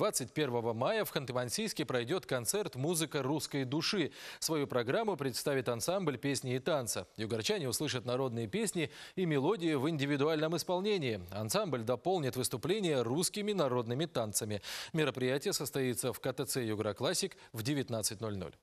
21 мая в Ханты-Мансийске пройдет концерт «Музыка русской души». Свою программу представит ансамбль песни и танца. Югорчане услышат народные песни и мелодии в индивидуальном исполнении. Ансамбль дополнит выступление русскими народными танцами. Мероприятие состоится в КТЦ «Югра Классик» в 19.00.